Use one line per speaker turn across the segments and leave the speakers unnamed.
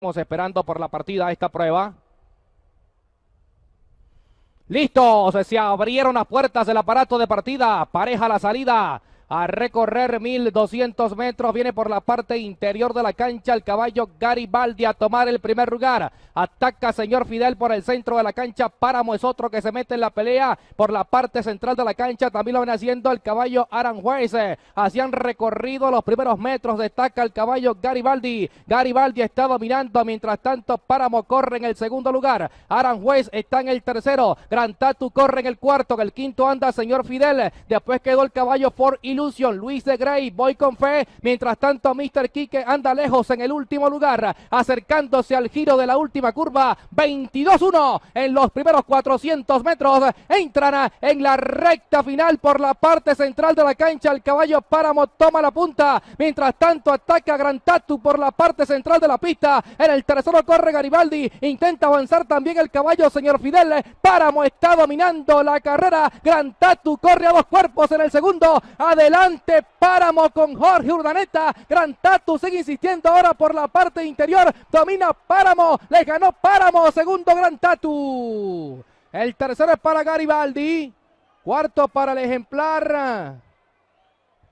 Estamos esperando por la partida esta prueba. Listos, se abrieron las puertas del aparato de partida. Pareja la salida a recorrer 1200 metros. Viene por la parte interior de la cancha el caballo Garibaldi a tomar el primer lugar. Ataca señor Fidel por el centro de la cancha. Páramo es otro que se mete en la pelea por la parte central de la cancha. También lo ven haciendo el caballo Aranjuez. Hacían recorrido los primeros metros. Destaca el caballo Garibaldi. Garibaldi está dominando. Mientras tanto, Páramo corre en el segundo lugar. Aranjuez está en el tercero. Gran Tatu corre en el cuarto. En el quinto anda señor Fidel. Después quedó el caballo Ford y Luis de Grey, voy con fe. Mientras tanto, Mr. Quique anda lejos en el último lugar, acercándose al giro de la última curva. 22-1 en los primeros 400 metros. Entran en la recta final por la parte central de la cancha. El caballo Páramo toma la punta. Mientras tanto, ataca Gran Tatu por la parte central de la pista. En el tercero corre Garibaldi. Intenta avanzar también el caballo, señor Fidel. Páramo está dominando la carrera. Gran Tatu corre a dos cuerpos en el segundo. Adelante Adelante Páramo con Jorge Urdaneta. Gran Tatu sigue insistiendo ahora por la parte interior. Domina Páramo. Le ganó Páramo. Segundo Gran Tatu. El tercero es para Garibaldi. Cuarto para el ejemplar.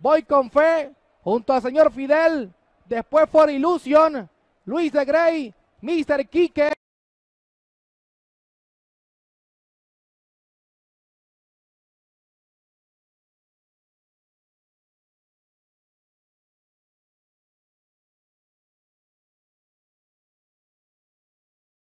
Voy con fe. Junto al señor Fidel. Después For Illusion. Luis de Grey. Mr. Quique.